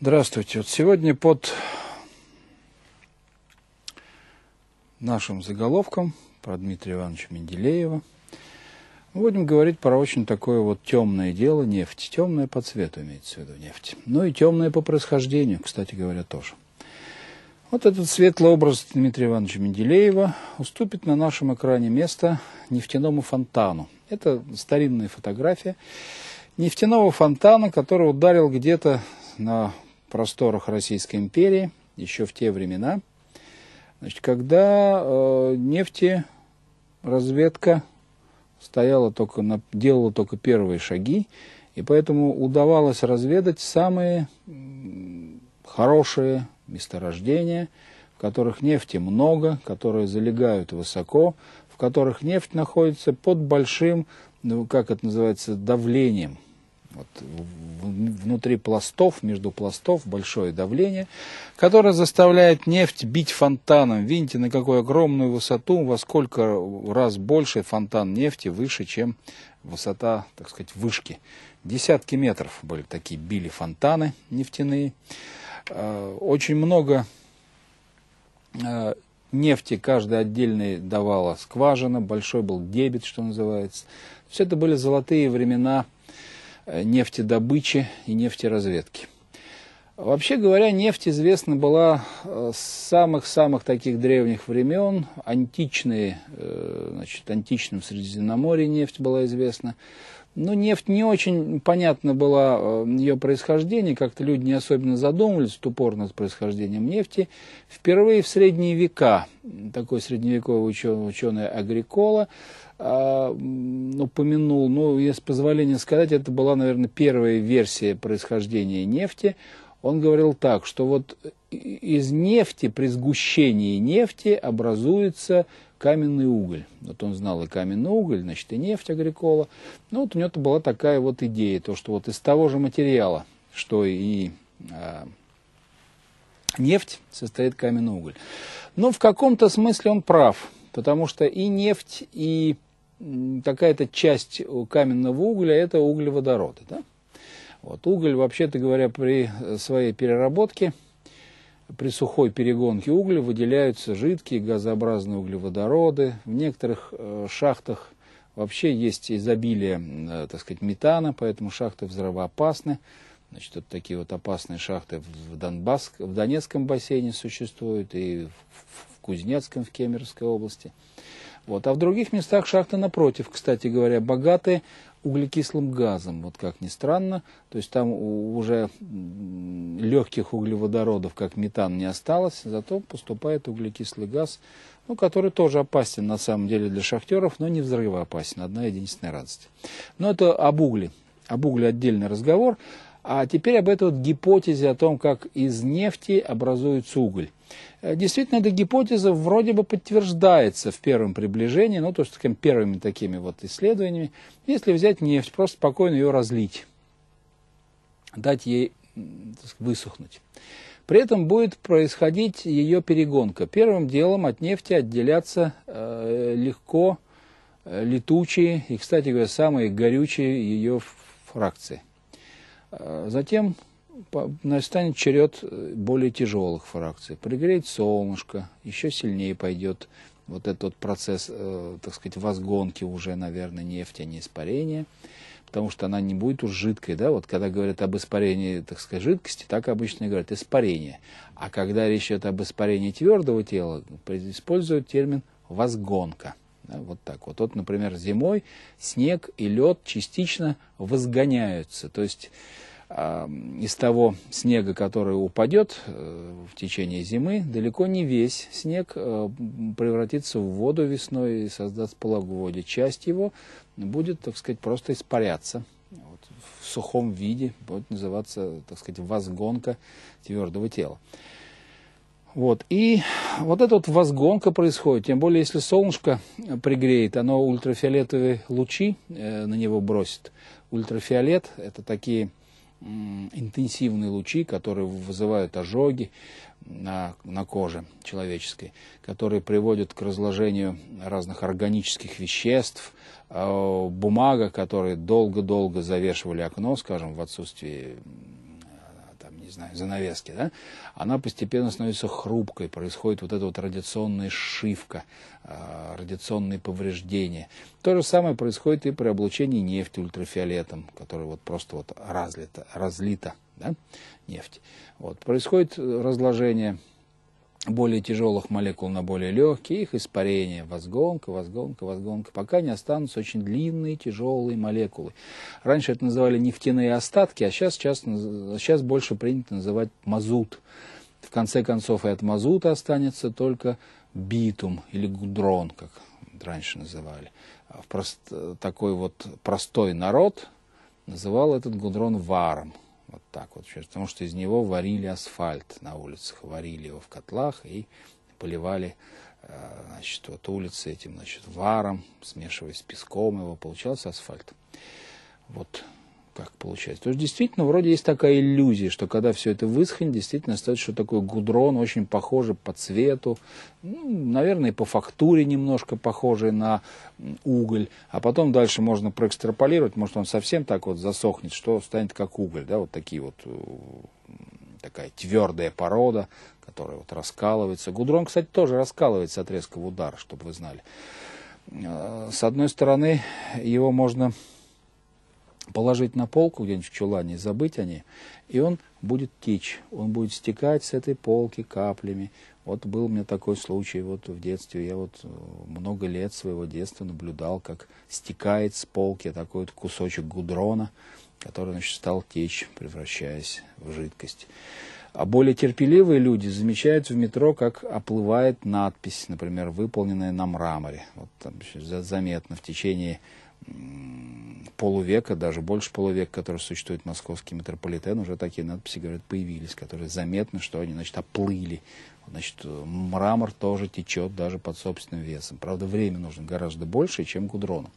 Здравствуйте. Вот сегодня под нашим заголовком про Дмитрия Ивановича Менделеева мы будем говорить про очень такое вот темное дело, нефть. Темное по цвету имеется в виду нефть. Ну и темное по происхождению, кстати говоря, тоже. Вот этот светлый образ Дмитрия Ивановича Менделеева уступит на нашем экране место нефтяному фонтану. Это старинная фотография нефтяного фонтана, который ударил где-то на просторах Российской империи, еще в те времена, значит, когда э, нефтеразведка стояла только, на, делала только первые шаги, и поэтому удавалось разведать самые хорошие месторождения, в которых нефти много, которые залегают высоко, в которых нефть находится под большим, ну, как это называется, давлением. Вот, внутри пластов, между пластов большое давление, которое заставляет нефть бить фонтаном. Видите, на какую огромную высоту, во сколько раз больше фонтан нефти выше, чем высота, так сказать, вышки. Десятки метров были такие, били фонтаны нефтяные. Э, очень много э, нефти каждая отдельная давала скважина, большой был дебет, что называется. Все это были золотые времена – Э, нефтедобычи и нефтеразведки. Вообще говоря, нефть известна была э, с самых-самых таких древних времен. Античные, э, значит, античным Средиземноморье нефть была известна. Но нефть не очень понятно было ее происхождение, как-то люди не особенно задумывались тупор над происхождением нефти. Впервые в средние века такой средневековый ученый, ученый Агрикола а, упомянул, ну, если позволение сказать, это была, наверное, первая версия происхождения нефти. Он говорил так, что вот из нефти, при сгущении нефти образуется каменный уголь. Вот он знал и каменный уголь, значит, и нефть агрикола. Ну, вот у него-то была такая вот идея, то, что вот из того же материала, что и э, нефть, состоит каменный уголь. Но ну, в каком-то смысле он прав, потому что и нефть, и такая-то часть каменного угля – это углеводороды. Да? Вот, уголь, вообще-то говоря, при своей переработке, при сухой перегонке угля выделяются жидкие газообразные углеводороды. В некоторых э, шахтах вообще есть изобилие, э, так сказать, метана, поэтому шахты взрывоопасны. Значит, вот такие вот опасные шахты в, Донбасс, в Донецком бассейне существуют и в, в Кузнецком, в Кемеровской области. Вот. А в других местах шахты напротив, кстати говоря, богаты углекислым газом, вот как ни странно. То есть там уже легких углеводородов, как метан, не осталось, зато поступает углекислый газ, ну, который тоже опасен на самом деле для шахтеров, но не взрывоопасен, одна единственная радость. Но это об угле, об угле отдельный разговор. А теперь об этой вот гипотезе о том, как из нефти образуется уголь. Э, действительно, эта гипотеза вроде бы подтверждается в первом приближении, ну, то, что таким первыми такими вот исследованиями. Если взять нефть, просто спокойно ее разлить, дать ей сказать, высохнуть. При этом будет происходить ее перегонка. Первым делом от нефти отделяться э, легко э, летучие и, кстати говоря, самые горючие ее фракции – а затем настанет черед э, более тяжелых фракций. Пригреет солнышко, еще сильнее пойдет вот этот процесс, э, так сказать, возгонки уже, наверное, нефти, а не испарения, потому что она не будет уж жидкой, да, вот когда говорят об испарении, так сказать, жидкости, так обычно говорят, испарение. А когда речь идет об испарении твердого тела, используют термин возгонка. Да, вот так вот. Вот, например, зимой снег и лед частично возгоняются. То есть э, из того снега, который упадет э, в течение зимы, далеко не весь снег э, превратится в воду весной и создаст половодье. Часть его будет, так сказать, просто испаряться вот, в сухом виде, будет называться, так сказать, возгонка твердого тела. Вот. И вот эта вот возгонка происходит, тем более, если солнышко э, пригреет, оно ультрафиолетовые лучи э, на него бросит. Ультрафиолет – это такие интенсивные лучи, которые вызывают ожоги на, на коже человеческой, которые приводят к разложению разных органических веществ, э, бумага, которые долго-долго завешивали окно, скажем, в отсутствии знаю, занавески, да, она постепенно становится хрупкой, происходит вот эта вот радиационная шивка, э, радиационные повреждения. То же самое происходит и при облучении нефти ультрафиолетом, который вот просто вот разлито, разлита да, нефть. Вот, происходит разложение более тяжелых молекул на более легкие, их испарение, возгонка, возгонка, возгонка, пока не останутся очень длинные тяжелые молекулы. Раньше это называли нефтяные остатки, а сейчас, сейчас, сейчас больше принято называть мазут. В конце концов, и от мазута останется только битум или гудрон, как раньше называли. А прост, такой вот простой народ называл этот гудрон варом. Вот так вот. Потому что из него варили асфальт на улицах, варили его в котлах и поливали э, значит, вот улицы этим значит, варом, смешиваясь с песком его, получался асфальт. Вот как получается. То есть действительно вроде есть такая иллюзия, что когда все это высохнет, действительно остается что такое гудрон, очень похожий по цвету, ну, наверное, по фактуре немножко похожий на уголь, а потом дальше можно проэкстраполировать, может он совсем так вот засохнет, что станет как уголь, да, вот такие вот э, такая твердая порода, которая вот раскалывается. Гудрон, кстати, тоже раскалывается от резкого удара, чтобы вы знали. Э, с одной стороны, его можно положить на полку где-нибудь в чулане, забыть о ней, и он будет течь, он будет стекать с этой полки каплями. Вот был у меня такой случай вот в детстве, я вот э, много лет своего детства наблюдал, как стекает с полки такой вот кусочек гудрона, который, значит, стал течь, превращаясь в жидкость. А более терпеливые люди замечают в метро, как оплывает надпись, например, выполненная на мраморе. Вот там заметно в течение полувека, даже больше полувека, который существует московский метрополитен, уже такие надписи, говорят, появились, которые заметно, что они, значит, оплыли. Значит, мрамор тоже течет даже под собственным весом. Правда, время нужно гораздо больше, чем гудрону.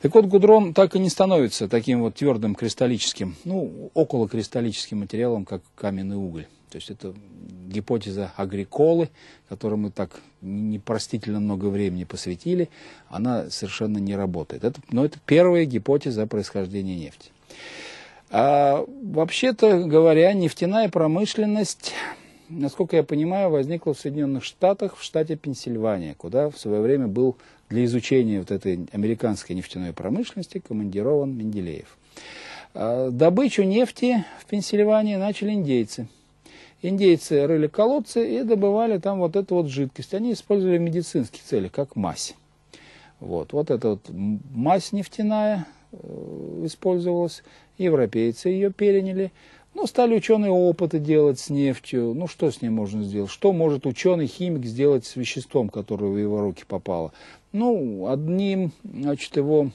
Так вот, гудрон так и не становится таким вот твердым кристаллическим, ну, около кристаллическим материалом, как каменный уголь. То есть это гипотеза агриколы, которой мы так непростительно много времени посвятили, она совершенно не работает. Это, но ну, это первая гипотеза происхождения нефти. А вообще-то говоря, нефтяная промышленность насколько я понимаю, возникла в Соединенных Штатах, в штате Пенсильвания, куда в свое время был для изучения вот этой американской нефтяной промышленности командирован Менделеев. А, добычу нефти в Пенсильвании начали индейцы. Индейцы рыли колодцы и добывали там вот эту вот жидкость. Они использовали в медицинских целях, как мазь. Вот, вот эта вот мазь нефтяная э, использовалась, европейцы ее переняли. Ну, стали ученые опыты делать с нефтью. Ну, что с ней можно сделать? Что может ученый-химик сделать с веществом, которое в его руки попало? Ну, одним, значит, его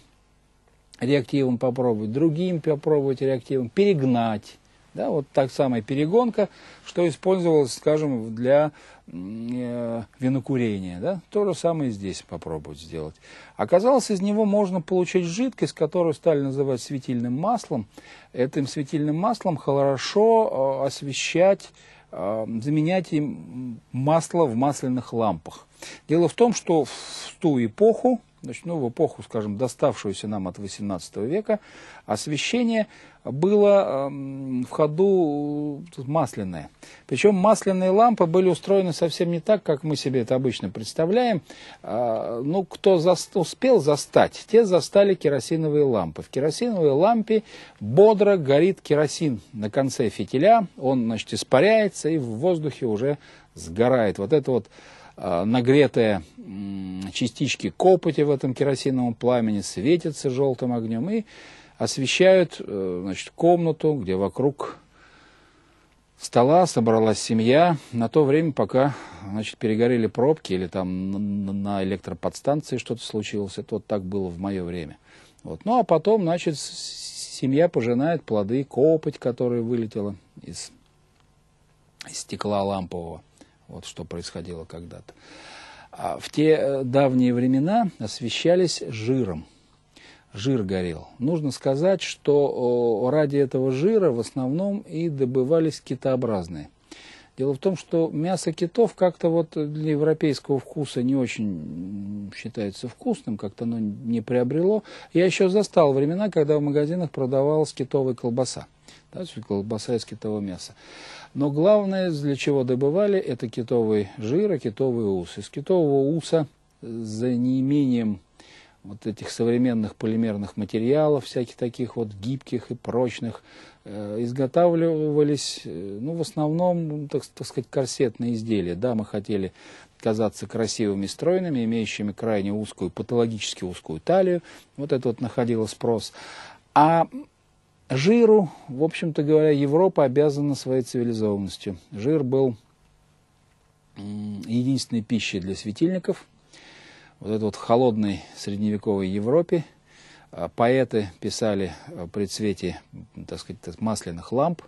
реактивом попробовать, другим попробовать реактивом, перегнать да, вот так самая перегонка, что использовалось, скажем, для э, винокурения. Да? То же самое здесь попробовать сделать. Оказалось, из него можно получить жидкость, которую стали называть светильным маслом. Этим светильным маслом хорошо э, освещать, э, заменять им масло в масляных лампах. Дело в том, что в ту эпоху, значит, ну, в эпоху, скажем, доставшуюся нам от XVIII века, освещение было э, в ходу масляное. Причем масляные лампы были устроены совсем не так, как мы себе это обычно представляем. Э, ну, кто за, успел застать, те застали керосиновые лампы. В керосиновой лампе бодро горит керосин на конце фитиля, он, значит, испаряется и в воздухе уже сгорает. Вот это вот Э, нагретые частички копоти в этом керосиновом пламени светятся желтым огнем и освещают э, значит, комнату, где вокруг стола собралась семья. На то время, пока значит, перегорели пробки или там на электроподстанции что-то случилось, это вот так было в мое время. Вот. Ну а потом, значит, семья пожинает плоды копоть, которая вылетела из, из стекла лампового вот что происходило когда-то. А в те э, давние времена освещались жиром. Жир горел. Нужно сказать, что ради этого жира в основном и добывались китообразные. Дело в том, что мясо китов как-то вот для европейского вкуса не очень считается вкусным, как-то оно не приобрело. Я еще застал времена, когда в магазинах продавалась китовая колбаса. Да, колбаса из китового мяса. Но главное, для чего добывали, это китовый жир и китовый ус. Из китового уса за неимением вот этих современных полимерных материалов, всяких таких вот гибких и прочных, э, изготавливались, э, ну, в основном, ну, так, так сказать, корсетные изделия. Да, мы хотели казаться красивыми, стройными, имеющими крайне узкую, патологически узкую талию. Вот это вот находило спрос. А Жиру, в общем-то говоря, Европа обязана своей цивилизованностью. Жир был единственной пищей для светильников. Вот это вот в холодной средневековой Европе а, поэты писали э, при цвете, так сказать, масляных ламп.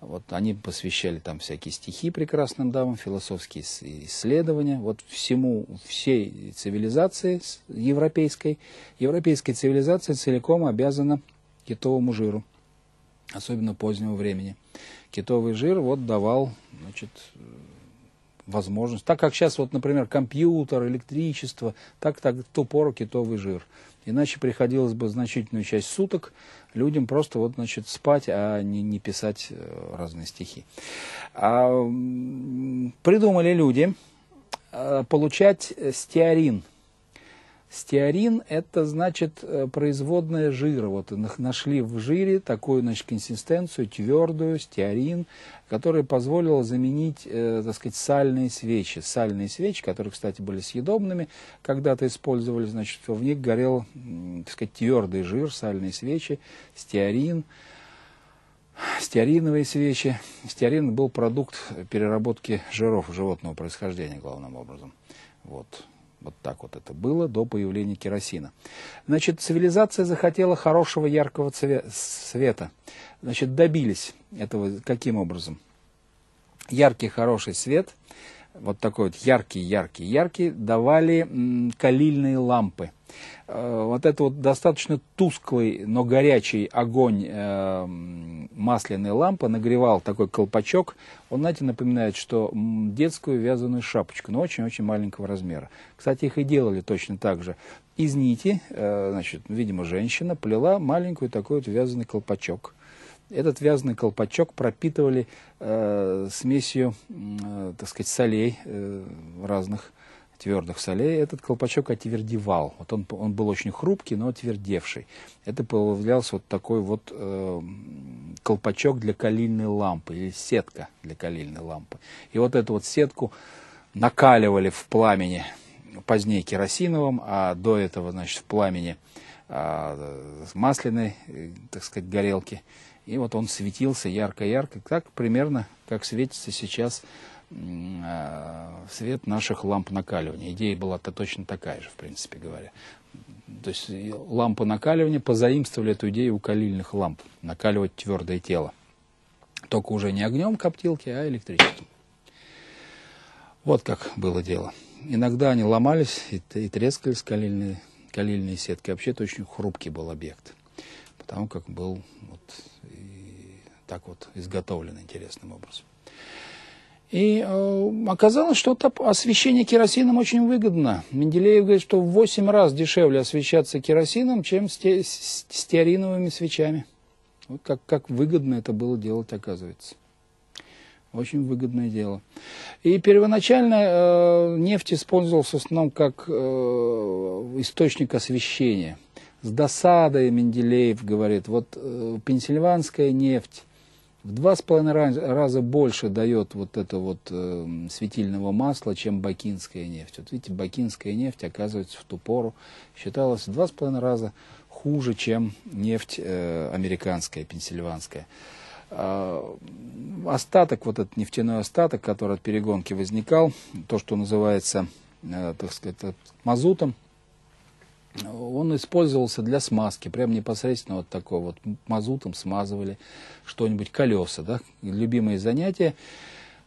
Вот они посвящали там всякие стихи прекрасным дамам, философские исследования. Вот всему, всей цивилизации европейской, европейская цивилизация целиком обязана китовому жиру, особенно позднего времени. Китовый жир вот давал значит, возможность. Так как сейчас, вот, например, компьютер, электричество, так, так в китовый жир. Иначе приходилось бы значительную часть суток людям просто вот, значит, спать, а не, не писать э, разные стихи. А, придумали люди э, получать стеарин – Стеарин – это, значит, э, производное жира. Вот нашли в жире такую, значит, консистенцию твердую, стеарин, которая позволила заменить, э, так сказать, сальные свечи. Сальные свечи, которые, кстати, были съедобными, когда-то использовали, значит, в них горел, так сказать, твердый жир, сальные свечи, стеарин стеариновые свечи. Стеарин был продукт переработки жиров животного происхождения, главным образом. Вот. Вот так вот это было до появления керосина. Значит, цивилизация захотела хорошего яркого света. Значит, добились этого каким образом? Яркий хороший свет, вот такой вот яркий, яркий, яркий, давали калильные лампы – Э, вот этот вот достаточно тусклый, но горячий огонь э, масляной лампы нагревал такой колпачок. Он, знаете, напоминает, что детскую вязаную шапочку, но очень-очень маленького размера. Кстати, их и делали точно так же. Из нити, э, значит, видимо, женщина плела маленькую такой вот вязаный колпачок. Этот вязаный колпачок пропитывали э, смесью, э, так сказать, солей э, разных твердых солей, этот колпачок отвердевал. Вот он, он был очень хрупкий, но отвердевший Это появлялся вот такой вот э, колпачок для калильной лампы или сетка для калильной лампы. И вот эту вот сетку накаливали в пламени позднее керосиновым, а до этого, значит, в пламени э, масляной, э, так сказать, горелки. И вот он светился ярко-ярко, так примерно, как светится сейчас Э, свет наших ламп накаливания. Идея была-то точно такая же, в принципе говоря. То есть лампы накаливания позаимствовали эту идею у калильных ламп, накаливать твердое тело. Только уже не огнем коптилки, а электричеством. Вот как было дело. Иногда они ломались и, и трескались калильные, калильные сетки. Вообще-то очень хрупкий был объект, потому как был вот, так вот изготовлен интересным образом. И э, оказалось, что освещение керосином очень выгодно. Менделеев говорит, что в 8 раз дешевле освещаться керосином, чем сте стеариновыми свечами. Вот как, как выгодно это было делать, оказывается. Очень выгодное дело. И первоначально э, нефть использовалась в основном как э, источник освещения. С досадой Менделеев говорит, вот э, пенсильванская нефть в два с половиной раза больше дает вот это вот э, светильного масла, чем бакинская нефть. Вот видите, бакинская нефть, оказывается, в ту пору считалась в два с половиной раза хуже, чем нефть э, американская, пенсильванская. Э, остаток, вот этот нефтяной остаток, который от перегонки возникал, то, что называется, э, так сказать, мазутом, он использовался для смазки, прям непосредственно вот такой вот мазутом смазывали что-нибудь, колеса, да, любимые занятия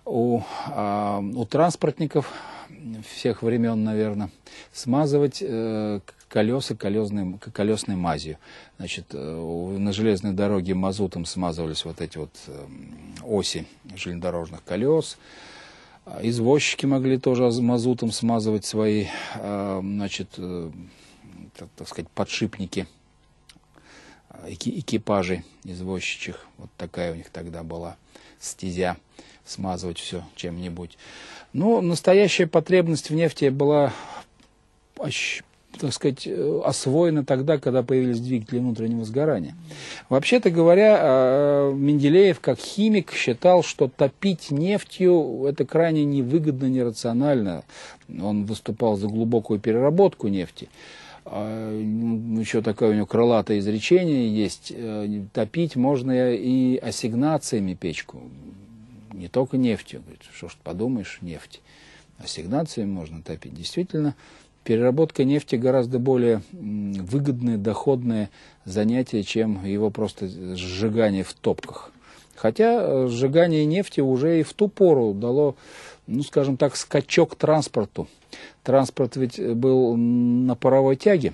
у, а, у транспортников всех времен, наверное, смазывать э, колеса колесной, колесной мазью. Значит, э, на железной дороге мазутом смазывались вот эти вот эм, оси железнодорожных колес, Извозчики могли тоже мазутом смазывать свои, э, значит, э, так сказать, подшипники э, экипажей извозчичих. Вот такая у них тогда была стезя, смазывать все чем-нибудь. Но настоящая потребность в нефти была, так сказать, э, освоена тогда, когда появились двигатели внутреннего сгорания. Вообще-то говоря, э, Менделеев как химик считал, что топить нефтью это крайне невыгодно, нерационально. Он выступал за глубокую переработку нефти. А, ну, еще такое у него крылатое изречение есть, э, топить можно и ассигнациями печку, не только нефтью. Говорит, что ж подумаешь, нефть. Ассигнациями можно топить. Действительно, переработка нефти гораздо более выгодное, доходное занятие, чем его просто сжигание в топках. Хотя э, сжигание нефти уже и в ту пору дало ну, скажем так, скачок транспорту. Транспорт ведь был на паровой тяге.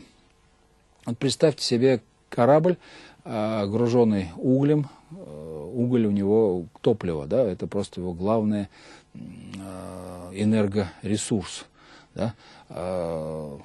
Вот представьте себе корабль, а, груженный углем, э, уголь у него топливо, да, это просто его главный э, энергоресурс, да, э,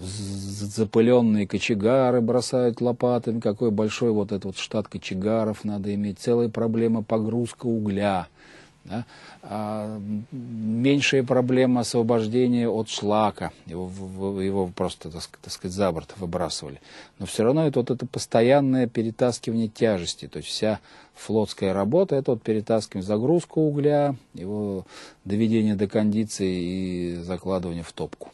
запыленные кочегары бросают лопатами, какой большой вот этот вот штат кочегаров надо иметь, целая проблема погрузка угля – да? А, меньшая проблема освобождения от шлака, его, его просто, так, так сказать, за борт выбрасывали. Но все равно это вот это постоянное перетаскивание тяжести, то есть вся флотская работа, это вот перетаскивание, загрузку угля, его доведение до кондиции и закладывание в топку.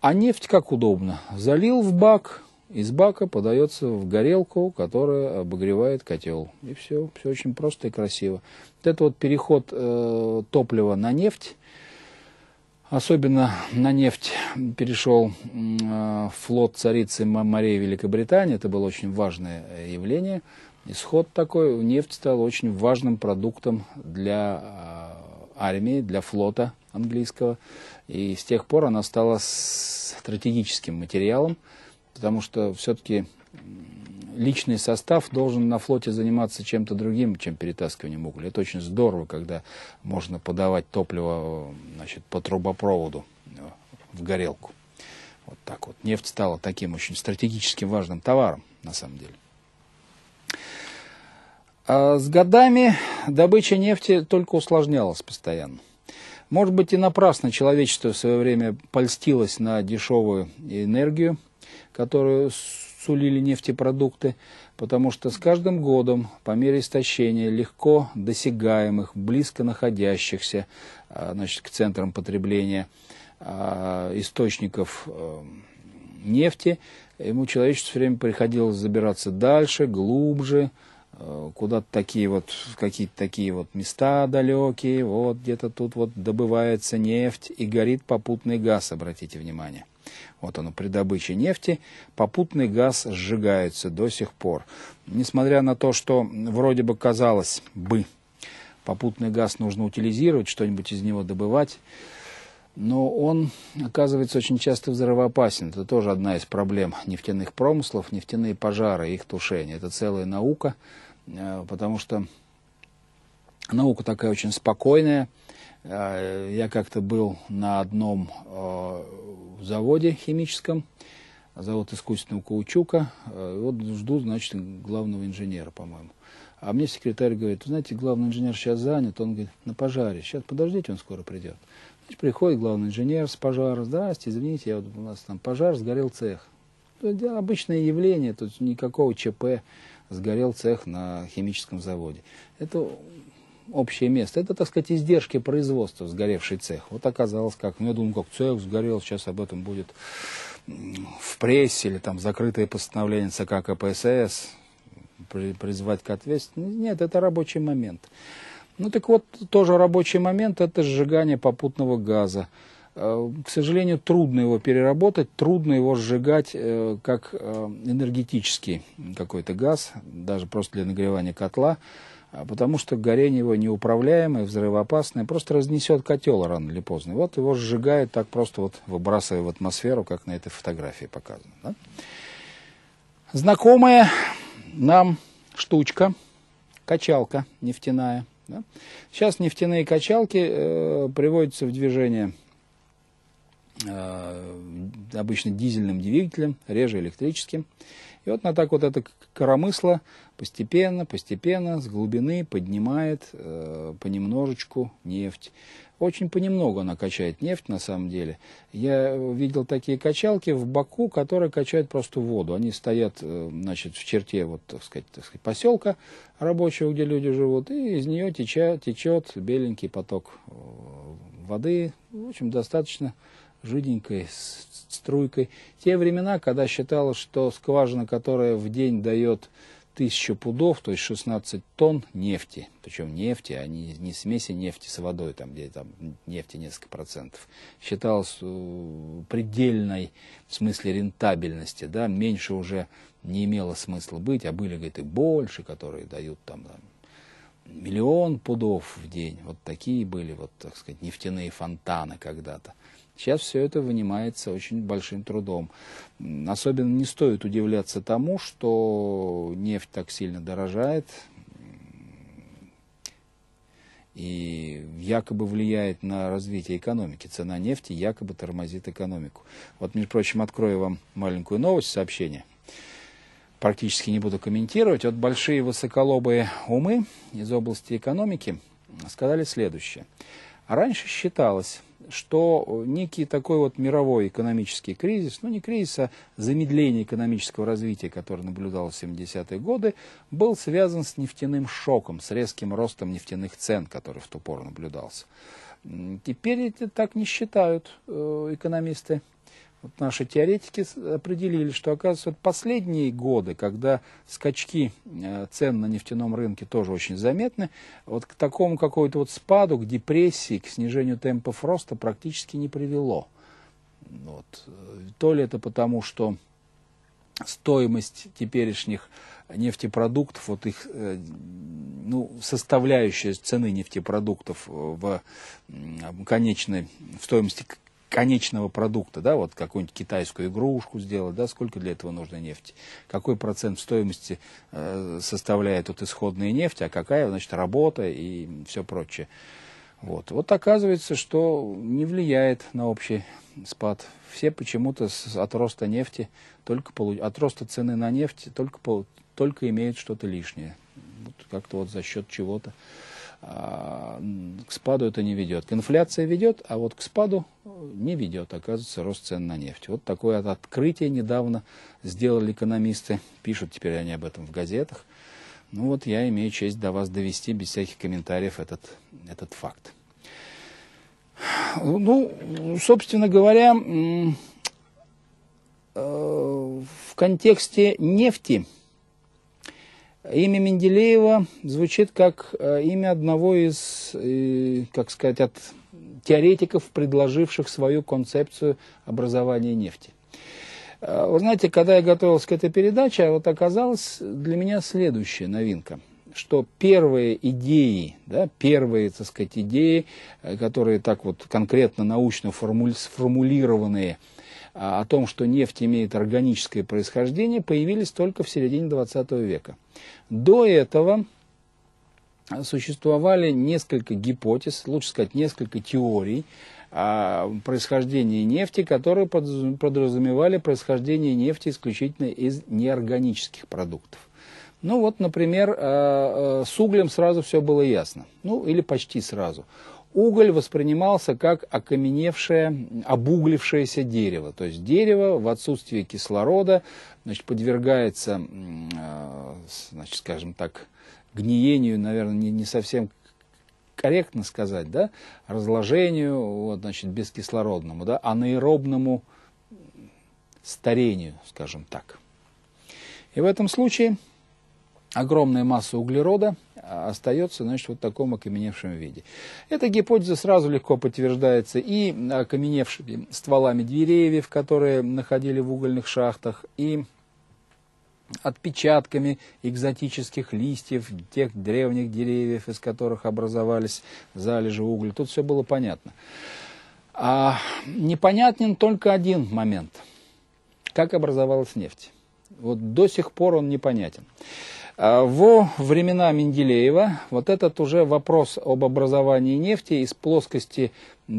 А нефть как удобно, залил в бак – из бака подается в горелку, которая обогревает котел. И все, все очень просто и красиво. Вот это вот переход э, топлива на нефть, особенно на нефть перешел э, флот царицы Марии Великобритании, это было очень важное э, явление. Исход такой, нефть стала очень важным продуктом для э, армии, для флота английского. И с тех пор она стала стратегическим материалом, потому что все-таки личный состав должен на флоте заниматься чем-то другим, чем перетаскиванием угля. Это очень здорово, когда можно подавать топливо значит, по трубопроводу э, в горелку. Вот так вот. Нефть стала таким очень стратегически важным товаром, на самом деле. А с годами добыча нефти только усложнялась постоянно. Может быть и напрасно человечество в свое время польстилось на дешевую энергию – которые сулили нефтепродукты, потому что с каждым годом, по мере истощения легко досягаемых, близко находящихся а, значит, к центрам потребления а, источников эм, нефти, ему человечество все время приходилось забираться дальше, глубже, э, куда-то такие вот, какие-то такие вот места далекие, вот где-то тут вот добывается нефть и горит попутный газ, обратите внимание. Вот оно, при добыче нефти попутный газ сжигается до сих пор. Несмотря на то, что вроде бы казалось бы, попутный газ нужно утилизировать, что-нибудь из него добывать, но он оказывается очень часто взрывоопасен. Это тоже одна из проблем нефтяных промыслов, нефтяные пожары, их тушение. Это целая наука, э, потому что наука такая очень спокойная, Э, я как-то был на одном э, заводе химическом, завод искусственного каучука. Э, вот жду, значит, главного инженера, по-моему. А мне секретарь говорит, знаете, главный инженер сейчас занят, он говорит, на пожаре, сейчас подождите, он скоро придет. Значит, приходит главный инженер с пожара, здрасте, извините, я, вот, у нас там пожар, сгорел цех. Это обычное явление, тут никакого ЧП, сгорел цех на химическом заводе. Это общее место. Это, так сказать, издержки производства, сгоревший цех. Вот оказалось, как, ну, я думал, как цех сгорел, сейчас об этом будет в прессе или там закрытое постановление ЦК КПСС, при, призвать к ответственности. Ну, нет, это рабочий момент. Ну так вот, тоже рабочий момент – это сжигание попутного газа. Э, к сожалению, трудно его переработать, трудно его сжигать э, как э, энергетический какой-то газ, даже просто для нагревания котла. А потому что горение его неуправляемое, взрывоопасное, просто разнесет котел рано или поздно. Вот его сжигает так просто вот выбрасывая в атмосферу, как на этой фотографии показано. Да? Знакомая нам штучка, качалка нефтяная. Да? Сейчас нефтяные качалки э, приводятся в движение э, обычно дизельным двигателем, реже электрическим. И вот она так вот это коромысло постепенно, постепенно с глубины поднимает э, понемножечку нефть. Очень понемногу она качает нефть на самом деле. Я видел такие качалки в Баку, которые качают просто воду. Они стоят э, значит, в черте вот, так сказать, так сказать, поселка рабочего, где люди живут, и из нее течет, течет беленький поток э, воды. В общем, достаточно жиденькой струйкой. Те времена, когда считалось, что скважина, которая в день дает тысячу пудов, то есть 16 тонн нефти, причем нефти, а не, не смеси нефти с водой, там, где там нефти несколько процентов, считалось э, предельной в смысле рентабельности, да, меньше уже не имело смысла быть, а были, говорит, и больше, которые дают там, там миллион пудов в день. Вот такие были, вот, так сказать, нефтяные фонтаны когда-то. Сейчас все это вынимается очень большим трудом. Особенно не стоит удивляться тому, что нефть так сильно дорожает, и якобы влияет на развитие экономики. Цена нефти якобы тормозит экономику. Вот, между прочим, открою вам маленькую новость, сообщение. Практически не буду комментировать. Вот большие высоколобые умы из области экономики сказали следующее. Раньше считалось, что э, некий такой вот мировой экономический кризис, ну не кризис, а замедление экономического развития, которое наблюдалось в 70-е годы, был связан с нефтяным шоком, с резким ростом нефтяных цен, который в ту пору наблюдался. Теперь это так не считают э, экономисты. Вот наши теоретики определили, что, оказывается, вот последние годы, когда скачки э, цен на нефтяном рынке тоже очень заметны, вот к такому какому-то вот спаду, к депрессии, к снижению темпов роста практически не привело. Вот. То ли это потому, что стоимость теперешних нефтепродуктов, вот их э, ну, составляющая цены нефтепродуктов в конечной в стоимости конечного продукта, да, вот какую-нибудь китайскую игрушку сделать, да, сколько для этого нужно нефти, какой процент в стоимости э, составляет вот исходная нефть, а какая, значит, работа и все прочее. Вот. вот оказывается, что не влияет на общий спад. Все почему-то от роста нефти только полу... от роста цены на нефть только, пол... только имеют что-то лишнее. Вот как-то вот за счет чего-то. А, к спаду это не ведет. К инфляции ведет, а вот к спаду э, не ведет, оказывается, рост цен на нефть. Вот такое открытие недавно сделали экономисты, пишут теперь они об этом в газетах. Ну вот я имею честь до вас довести без всяких комментариев этот, этот факт. Э, ну, собственно говоря, э, в контексте нефти Имя Менделеева звучит как э, имя одного из, э, как сказать, от теоретиков, предложивших свою концепцию образования нефти. Э, вы знаете, когда я готовился к этой передаче, вот оказалась для меня следующая новинка, что первые идеи, да, первые, так сказать, идеи, которые так вот конкретно научно формулированные, а о том, что нефть имеет органическое происхождение, появились только в середине 20 века. До этого существовали несколько гипотез, лучше сказать, несколько теорий происхождения нефти, которые подразумевали происхождение нефти исключительно из неорганических продуктов. Ну вот, например, э, э, с углем сразу все было ясно. Ну, или почти сразу уголь воспринимался как окаменевшее, обуглившееся дерево. То есть дерево в отсутствии кислорода значит, подвергается, э, значит, скажем так, гниению, наверное, не, совсем корректно сказать, да, разложению, вот, значит, бескислородному, да, анаэробному старению, скажем так. И в этом случае огромная масса углерода – а остается, значит, вот в таком окаменевшем виде. Эта гипотеза сразу легко подтверждается и окаменевшими стволами деревьев, которые находили в угольных шахтах, и отпечатками экзотических листьев, тех древних деревьев, из которых образовались залежи угля. Тут все было понятно. А непонятен только один момент. Как образовалась нефть? Вот до сих пор он непонятен. А во времена Менделеева вот этот уже вопрос об образовании нефти из плоскости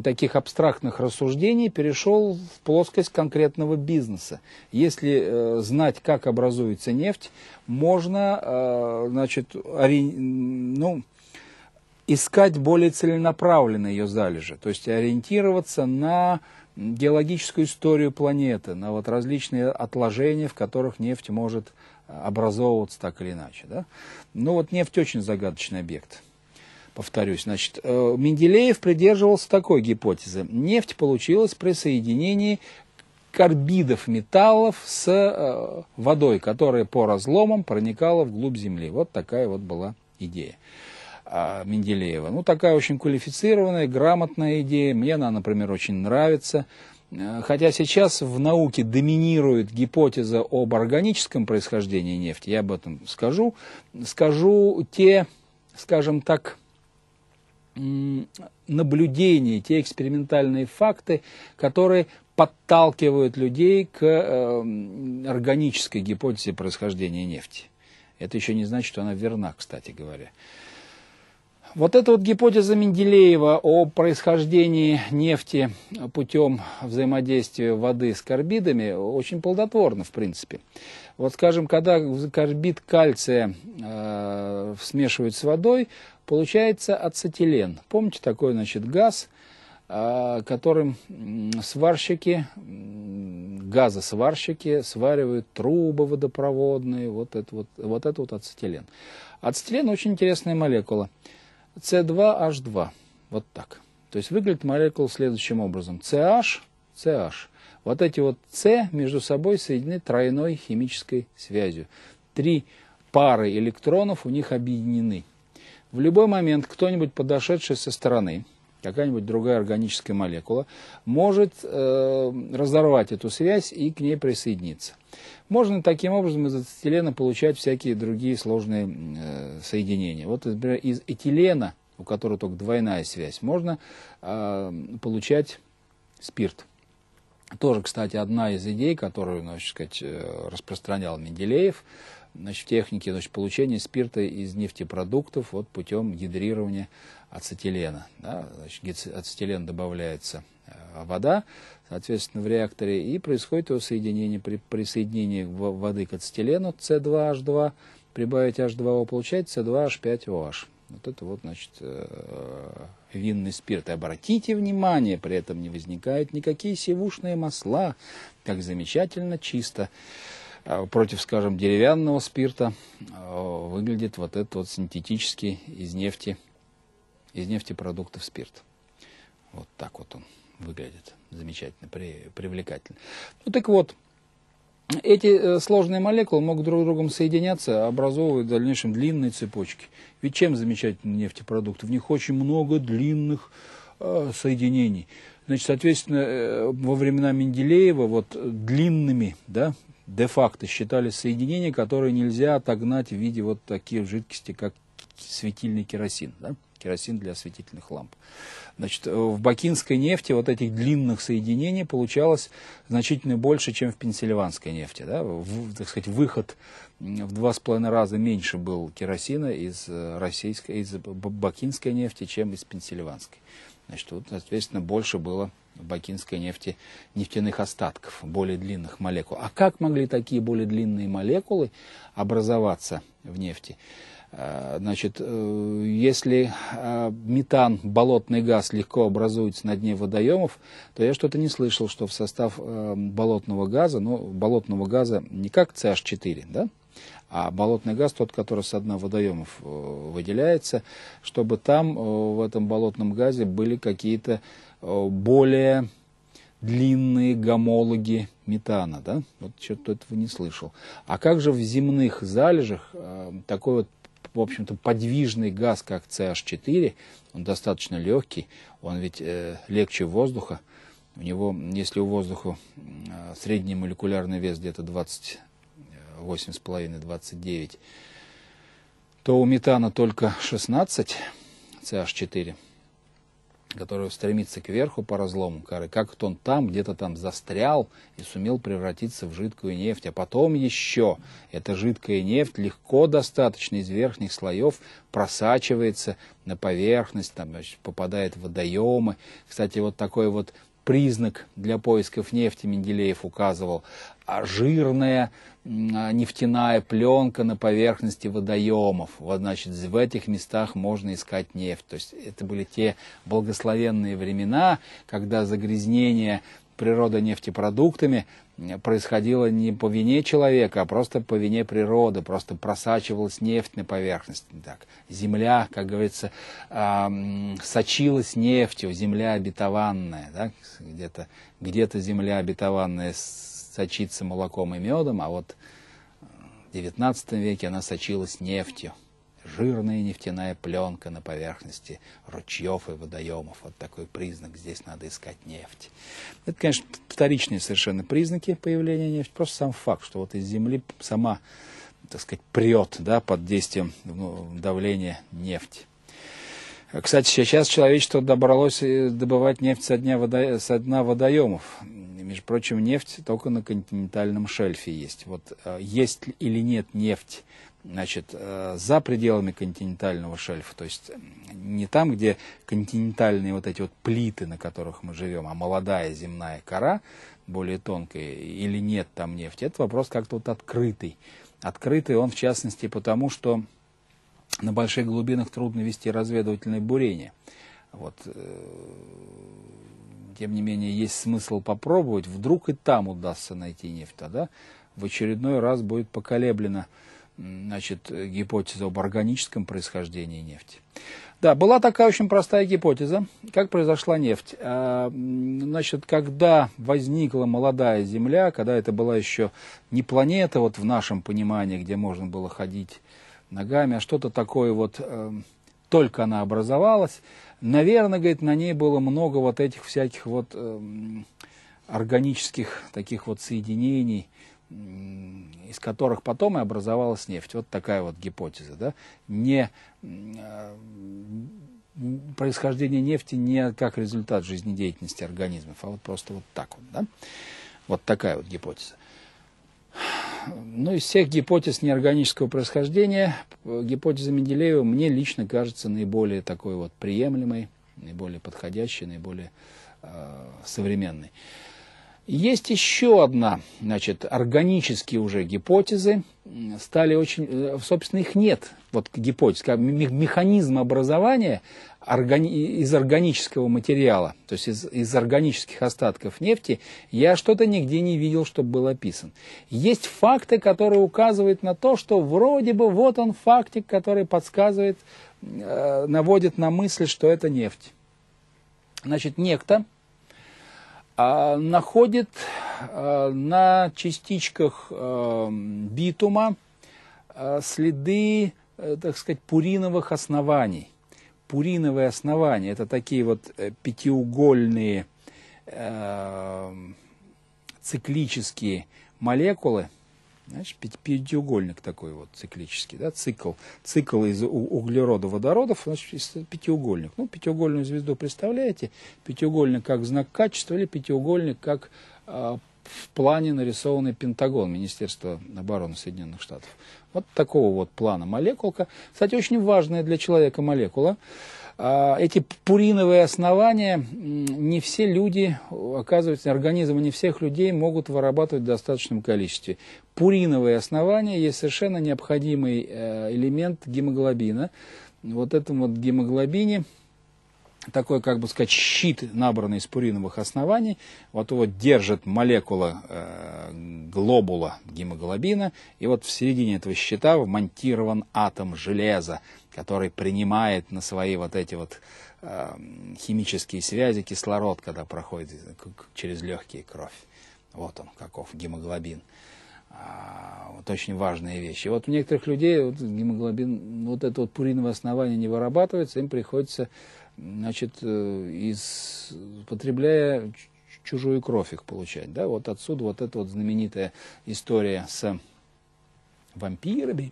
таких абстрактных рассуждений перешел в плоскость конкретного бизнеса. Если э, знать, как образуется нефть, можно э, значит, ори... ну, искать более целенаправленно ее залежи, то есть ориентироваться на геологическую историю планеты, на вот различные отложения, в которых нефть может образовываться так или иначе. Да? Но ну, вот нефть очень загадочный объект. Повторюсь, значит, э, Менделеев придерживался такой гипотезы. Нефть получилась при соединении карбидов металлов с э, водой, которая по разломам проникала вглубь Земли. Вот такая вот была идея. А, Менделеева. Ну, такая очень квалифицированная, грамотная идея. Мне она, например, очень нравится. Э, хотя сейчас в науке доминирует гипотеза об органическом происхождении нефти, я об этом скажу, скажу те, скажем так, наблюдения, те экспериментальные факты, которые подталкивают людей к э, органической гипотезе происхождения нефти. Это еще не значит, что она верна, кстати говоря. Вот эта вот гипотеза Менделеева о происхождении нефти путем взаимодействия воды с карбидами очень плодотворна, в принципе. Вот, скажем, когда карбид кальция э, смешивают с водой, получается ацетилен. Помните такой, значит, газ, э, которым сварщики, газосварщики сваривают трубы водопроводные, вот это вот, вот, это вот ацетилен. Ацетилен очень интересная молекула. С2H2. Вот так. То есть выглядит молекула следующим образом. CH, CH. Вот эти вот С между собой соединены тройной химической связью. Три пары электронов у них объединены. В любой момент кто-нибудь подошедший со стороны какая-нибудь другая органическая молекула, может э, разорвать эту связь и к ней присоединиться. Можно таким образом из ацетилена получать всякие другие сложные э, соединения. Вот, например, из этилена, у которого только двойная связь, можно э, получать спирт. Тоже, кстати, одна из идей, которую, ну, сказать, э, распространял Менделеев, значит, техники значит, получения спирта из нефтепродуктов вот, путем гидрирования ацетилена. Да, значит, ацетилен добавляется э, вода, соответственно, в реакторе, и происходит его соединение. При присоединении воды к ацетилену С2H2 прибавить H2O получается С2H5OH. Вот это вот, значит, э, винный спирт. И обратите внимание, при этом не возникают никакие севушные масла, как замечательно чисто. А против, скажем, деревянного спирта а, выглядит вот этот вот синтетический из нефти, из нефтепродуктов спирт. Вот так вот он выглядит замечательно, при, привлекательно. Ну так вот, эти э, сложные молекулы могут друг с другом соединяться, образовывая в дальнейшем длинные цепочки. Ведь чем замечательны нефтепродукты? В них очень много длинных э, соединений. Значит, соответственно, э, во времена Менделеева вот длинными, да, де-факто считались соединения, которые нельзя отогнать в виде вот таких жидкостей, как светильный керосин, да? керосин для осветительных ламп. Значит, в бакинской нефти вот этих длинных соединений получалось значительно больше, чем в пенсильванской нефти. Да? В, так сказать, выход в два с половиной раза меньше был керосина из, э, российской, из бакинской нефти, чем из пенсильванской. Значит, вот, соответственно, больше было бакинской нефти, нефтяных остатков, более длинных молекул. А как могли такие более длинные молекулы образоваться в нефти? Э, значит, э, если э, метан, болотный газ, легко образуется на дне водоемов, то я что-то не слышал, что в состав болотного газа, ну, болотного газа не как CH4, да, а болотный газ, тот, который с дна водоемов выделяется, чтобы там в этом болотном газе были какие-то Э, более длинные гомологи метана, да? Вот что-то этого не слышал. А как же в земных залежах э, такой вот, в общем-то, подвижный газ, как CH4, он достаточно легкий, он ведь э, легче воздуха, у него, если у воздуха э, средний молекулярный вес где-то 28,5-29, то у метана только 16 CH4, который стремится кверху по разлому коры, как он там, где-то там застрял и сумел превратиться в жидкую нефть. А потом еще эта жидкая нефть легко достаточно из верхних слоев просачивается на поверхность, там, значит, попадает в водоемы. Кстати, вот такой вот признак для поисков нефти Менделеев указывал, а жирная а, нефтяная пленка на поверхности водоемов. Вот, значит, в этих местах можно искать нефть. То есть это были те благословенные времена, когда загрязнение природа нефтепродуктами происходило не по вине человека, а просто по вине природы, просто просачивалась нефть на поверхность. Так, земля, как говорится, эм, сочилась нефтью, земля обетованная, да? где-то где то земля обетованная сочится молоком и медом, а вот в XIX веке она сочилась нефтью жирная нефтяная пленка на поверхности ручьев и водоемов. Вот такой признак, здесь надо искать нефть. Это, конечно, вторичные совершенно признаки появления нефти, просто сам факт, что вот из земли сама, так сказать, прет да, под действием ну, давления нефть. Кстати, сейчас человечество добралось э, добывать нефть со дна, водо... со дна водоемов. Между прочим, нефть только на континентальном шельфе есть. Вот э, есть или нет нефть значит, э, за пределами континентального шельфа, то есть не там, где континентальные вот эти вот плиты, на которых мы живем, а молодая земная кора, более тонкая, или нет там нефти, это вопрос как-то вот открытый. Открытый он, в частности, потому что на больших глубинах трудно вести разведывательные бурения. Вот, э, тем не менее, есть смысл попробовать, вдруг и там удастся найти нефть, тогда в очередной раз будет поколеблено значит, гипотеза об органическом происхождении нефти. Да, была такая очень простая гипотеза, как произошла нефть. А, значит, когда возникла молодая Земля, когда это была еще не планета вот в нашем понимании, где можно было ходить ногами, а что-то такое вот, э, только она образовалась, наверное, говорит, на ней было много вот этих всяких вот э, органических таких вот соединений, из которых потом и образовалась нефть. Вот такая вот гипотеза. Да? Не, э, происхождение нефти не как результат жизнедеятельности организмов, а вот просто вот так вот. Да? Вот такая вот гипотеза. Ну, из всех гипотез неорганического происхождения, гипотеза Менделеева мне лично кажется наиболее такой вот приемлемой, наиболее подходящей, наиболее э, современной. Есть еще одна, значит, органические уже гипотезы, стали очень, э, собственно, их нет, вот гипотез, как механизм образования органи, из органического материала, то есть из, из органических остатков нефти, я что-то нигде не видел, чтобы был описан. Есть факты, которые указывают на то, что вроде бы вот он фактик, который подсказывает, э, наводит на мысль, что это нефть. Значит, некто а, находит а, на частичках а, битума следы, э, так сказать, пуриновых оснований. Пуриновые основания – это такие вот э, пятиугольные э, циклические молекулы – значит пятиугольник такой вот циклический, да, цикл. Цикл из углерода водородов, значит, пятиугольник. Ну, пятиугольную звезду представляете? Пятиугольник как знак качества или пятиугольник как э, в плане нарисованный Пентагон Министерства обороны Соединенных Штатов. Вот такого вот плана молекулка. Кстати, очень важная для человека молекула. А, эти пуриновые основания, не все люди, оказывается, организмы не всех людей могут вырабатывать в достаточном количестве. Пуриновые основания есть совершенно необходимый э, элемент гемоглобина. Вот этому вот гемоглобине – такой, как бы сказать, щит, набранный из пуриновых оснований, вот его держит молекула э, глобула гемоглобина, и вот в середине этого щита вмонтирован атом железа, который принимает на свои вот эти вот э, химические связи кислород, когда проходит через легкие кровь. Вот он, каков гемоглобин. А, вот очень важные вещи. вот у некоторых людей вот, гемоглобин, вот это вот пуриновое основание не вырабатывается, им приходится значит, э, из, потребляя чужую кровь их получать. Да? Вот отсюда вот эта вот знаменитая история с вампирами,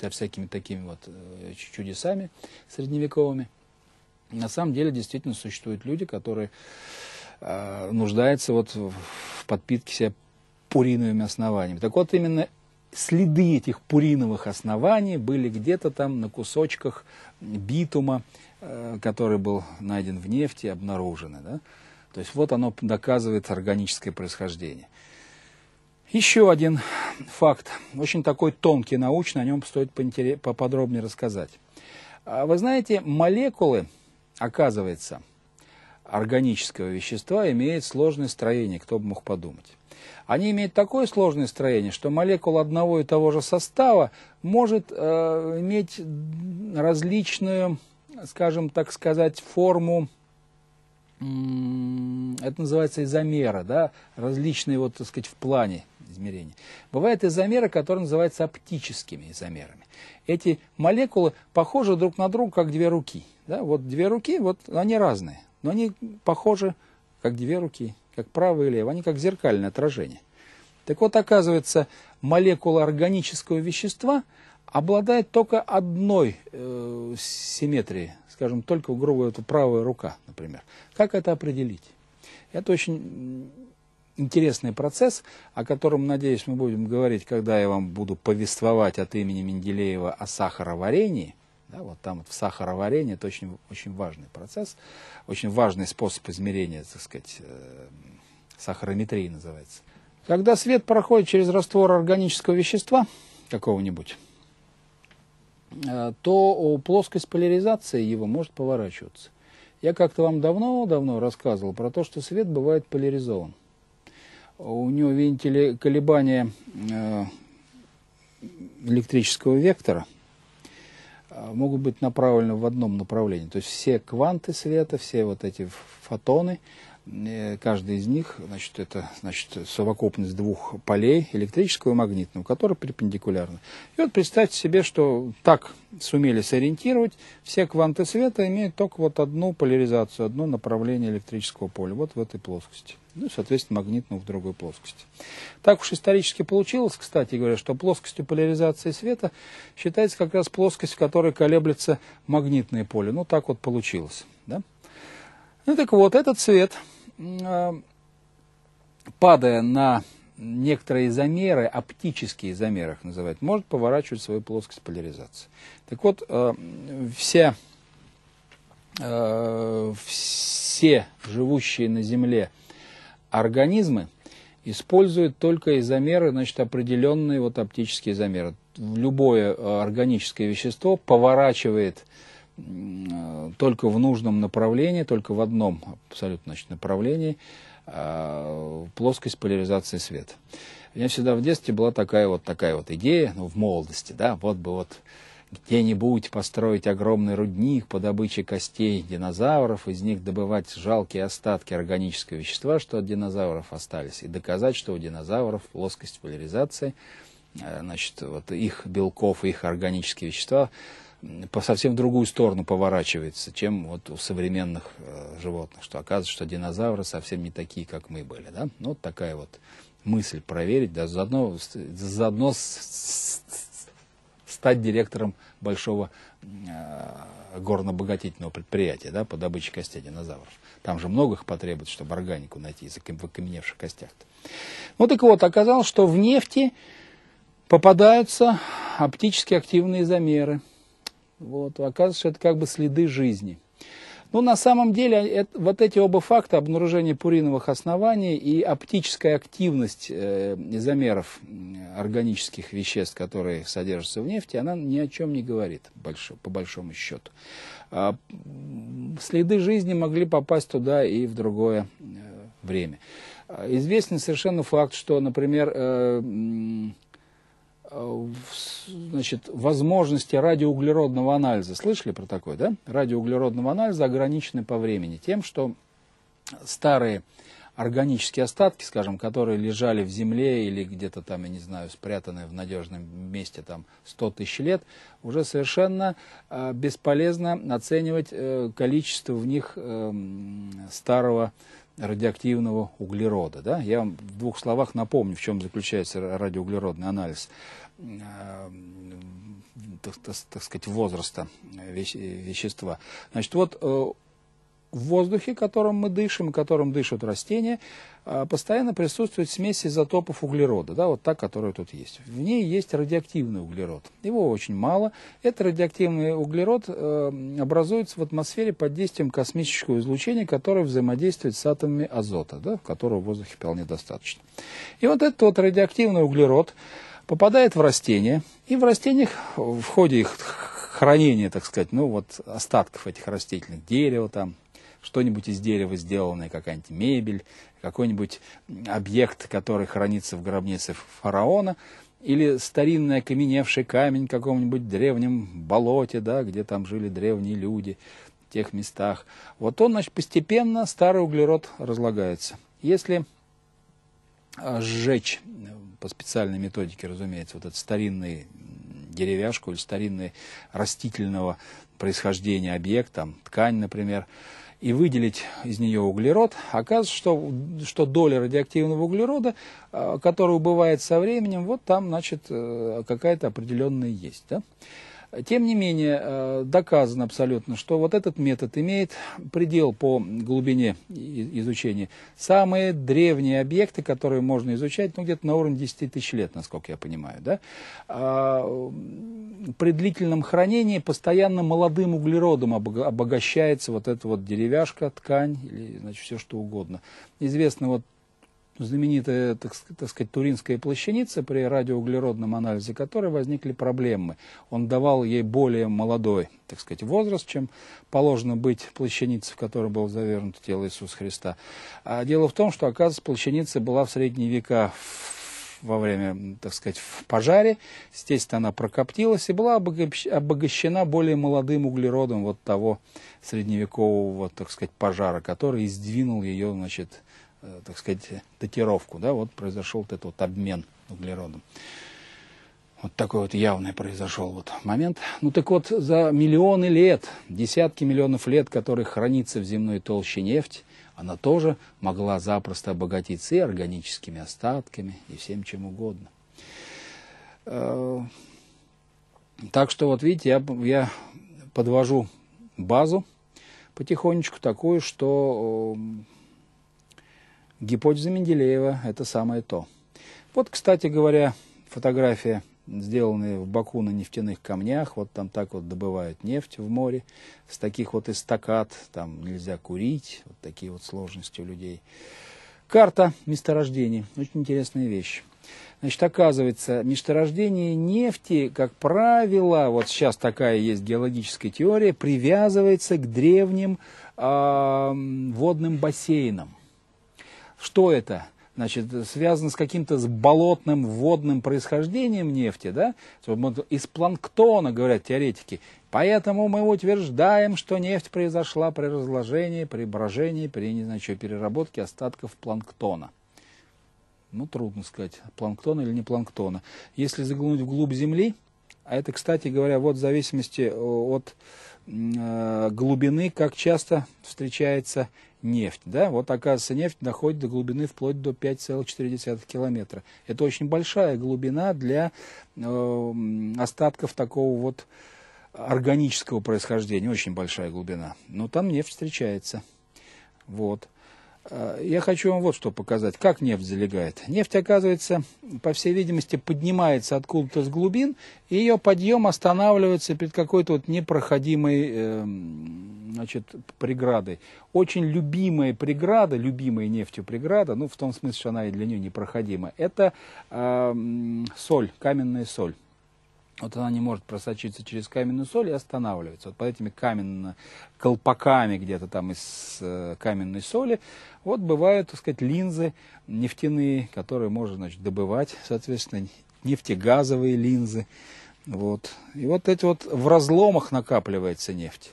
со всякими такими вот э, чудесами средневековыми. На самом деле действительно существуют люди, которые э, нуждаются вот в подпитке себя пуриновыми основаниями. Так вот именно следы этих пуриновых оснований были где-то там на кусочках битума Э, который был найден в нефти, обнаружены. Да? То есть вот оно доказывает органическое происхождение. Еще один факт, очень такой тонкий научный, о нем стоит поподробнее рассказать. А вы знаете, молекулы, оказывается, органического вещества имеют сложное строение, кто бы мог подумать. Они имеют такое сложное строение, что молекула одного и того же состава может э, иметь различную скажем так сказать, форму, это называется изомера, да, различные вот, так сказать, в плане измерения Бывают изомеры, которые называются оптическими изомерами. Эти молекулы похожи друг на друга, как две руки. Да? Вот две руки, вот они разные, но они похожи, как две руки, как правое и левое, они как зеркальное отражение. Так вот, оказывается, молекула органического вещества – обладает только одной э, симметрией, скажем, только, грубо говоря, правая рука, например. Как это определить? Это очень интересный процесс, о котором, надеюсь, мы будем говорить, когда я вам буду повествовать от имени Менделеева о сахароварении. Да, вот там вот в сахароварении это очень, очень важный процесс, очень важный способ измерения, так сказать, э, сахарометрии называется. Когда свет проходит через раствор органического вещества какого-нибудь, Э, то плоскость поляризации его может поворачиваться. Я как-то вам давно-давно рассказывал про то, что свет бывает поляризован. У него, видите ли, колебания э, электрического вектора э, могут быть направлены в одном направлении. То есть все кванты света, все вот эти фотоны, Каждый из них, значит, это значит, совокупность двух полей, электрического и магнитного, которые перпендикулярны. И вот представьте себе, что так сумели сориентировать, все кванты света имеют только вот одну поляризацию, одно направление электрического поля, вот в этой плоскости ну, соответственно, магнитного в другой плоскости. Так уж исторически получилось, кстати говоря, что плоскостью поляризации света считается как раз плоскость, в которой колеблется магнитное поле. Ну, так вот получилось. Да? Ну так вот, этот цвет, э, падая на некоторые замеры, оптические замеры их называют, может поворачивать свою плоскость поляризации. Так вот, э, все, э, все живущие на Земле организмы используют только изомеры, значит, определенные вот оптические замеры. Любое органическое вещество поворачивает э, Э, только в нужном направлении, только в одном абсолютно значит, направлении э, плоскость поляризации света. У меня всегда в детстве была такая вот такая вот идея, ну, в молодости, да, вот бы вот где-нибудь построить огромный рудник по добыче костей динозавров, из них добывать жалкие остатки органического вещества, что от динозавров остались, и доказать, что у динозавров плоскость поляризации, э, значит, вот их белков, их органические вещества по совсем другую сторону поворачивается, чем вот у современных э, животных, что оказывается, что динозавры совсем не такие, как мы были, да? Ну, вот такая вот мысль проверить, да, заодно, заодно с, с, с, стать директором большого э, горно-богатительного предприятия, да, по добыче костей динозавров. Там же много их потребуется, чтобы органику найти в окаменевших костях-то. Ну, так вот, оказалось, что в нефти попадаются оптически активные замеры – вот. Оказывается, это как бы следы жизни. Но ну, на самом деле э, это, вот эти оба факта, обнаружение пуриновых оснований и оптическая активность э, изомеров органических веществ, которые содержатся в нефти, она ни о чем не говорит, большо, по большому счету. А, следы жизни могли попасть туда и в другое э, время. А, известен совершенно факт, что, например, э, Э, значит, возможности радиоуглеродного анализа. Слышали про такое, да? Радиоуглеродного анализа ограничены по времени тем, что старые органические остатки, скажем, которые лежали в земле или где-то там, я не знаю, спрятаны в надежном месте там 100 тысяч лет, уже совершенно э, бесполезно оценивать э, количество в них э, старого радиоактивного углерода. Да? Я вам в двух словах напомню, в чем заключается радиоуглеродный анализ так, так, так сказать, возраста э, э, вещества. Значит, вот э, в воздухе, которым мы дышим, которым дышат растения, а, постоянно присутствует смесь изотопов углерода, да, вот та, которая тут есть. В ней есть радиоактивный углерод. Его очень мало. Этот радиоактивный углерод э, образуется в атмосфере под действием космического излучения, которое взаимодействует с атомами азота, да, которого в воздухе вполне достаточно. И вот этот вот радиоактивный углерод попадает в растения, и в растениях в ходе их хранения, так сказать, ну вот остатков этих растительных, дерева там, что-нибудь из дерева сделанное, какая-нибудь мебель, какой-нибудь объект, который хранится в гробнице фараона, или старинный окаменевший камень в каком-нибудь древнем болоте, да, где там жили древние люди, в тех местах. Вот он, значит, постепенно старый углерод разлагается. Если а, сжечь э, по специальной методике, разумеется, вот этот старинный деревяшку или старинный растительного происхождения объект, там ткань, например, и выделить из нее углерод, оказывается, что, что доля радиоактивного углерода, э, которая убывает со временем, вот там, значит, э, какая-то определенная есть. Да? Тем не менее, э, доказано абсолютно, что вот этот метод имеет предел по глубине изучения. Самые древние объекты, которые можно изучать, ну где-то на уровне 10 тысяч лет, насколько я понимаю. Да? А, при длительном хранении постоянно молодым углеродом обогащается вот эта вот деревяшка, ткань или значит, все что угодно. Известно вот знаменитая, так, так сказать, туринская плащаница, при радиоуглеродном анализе которой возникли проблемы. Он давал ей более молодой, так сказать, возраст, чем положено быть плащанице, в которой было завернуто тело Иисуса Христа. А дело в том, что, оказывается, плащаница была в средние века во время, так сказать, в пожаре. Естественно, она прокоптилась и была обогащена более молодым углеродом вот того средневекового, так сказать, пожара, который издвинул ее, значит, Э, так сказать, датировку, да, вот произошел вот этот вот обмен углеродом. Вот такой вот явный произошел вот момент. Ну так вот, за миллионы лет, десятки миллионов лет, которые хранится в земной толще нефть, она тоже могла запросто обогатиться и органическими остатками, и всем чем угодно. Э, так что вот видите, я, я подвожу базу потихонечку такую, что э, Гипотеза Менделеева – это самое то. Вот, кстати говоря, фотография, сделанная в Баку на нефтяных камнях. Вот там так вот добывают нефть в море. С таких вот эстакад там нельзя курить. Вот такие вот сложности у людей. Карта месторождений. Очень интересная вещь. Значит, оказывается, месторождение нефти, как правило, вот сейчас такая есть геологическая теория, привязывается к древним э, водным бассейнам. Что это? значит, связано с каким-то с болотным водным происхождением нефти, да, из планктона, говорят теоретики. Поэтому мы утверждаем, что нефть произошла при разложении, при брожении, при, не знаю, что, переработке остатков планктона. Ну, трудно сказать, планктона или не планктона. Если заглянуть вглубь Земли, а это, кстати говоря, вот в зависимости э, от э, глубины, как часто встречается нефть. Да? Вот оказывается, нефть доходит до глубины вплоть до 5,4 километра. Это очень большая глубина для э, остатков такого вот органического происхождения, очень большая глубина. Но там нефть встречается. Вот. Э, я хочу вам вот что показать, как нефть залегает. Нефть, оказывается, по всей видимости, поднимается откуда-то с глубин, и ее подъем останавливается перед какой-то вот непроходимой эм, значит, преградой. Очень любимая преграда, любимая нефтью преграда, ну, в том смысле, что она и для нее непроходима, это эм, соль, каменная соль вот она не может просочиться через каменную соль и останавливается. Вот под этими каменными колпаками где-то там из э, каменной соли вот бывают, так сказать, линзы нефтяные, которые можно, значит, добывать, соответственно, нефтегазовые линзы. Вот. И вот эти вот в разломах накапливается нефть.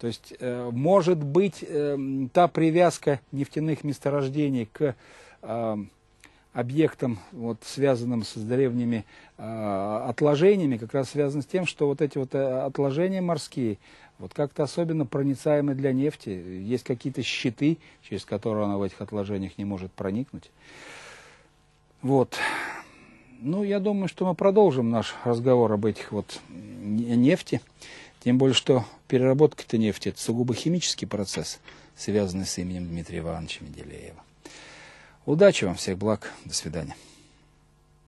То есть, э, может быть, эм, та привязка нефтяных месторождений к э, объектом вот, связанным с древними э, отложениями, как раз связано с тем, что вот эти вот э, отложения морские, вот как-то особенно проницаемы для нефти. Есть какие-то щиты, через которые она в этих отложениях не может проникнуть. Вот. Ну, я думаю, что мы продолжим наш разговор об этих вот нефти. Тем более, что переработка этой нефти – это сугубо химический процесс, связанный с именем Дмитрия Ивановича Менделеева. Удачи вам, всех благ, до свидания.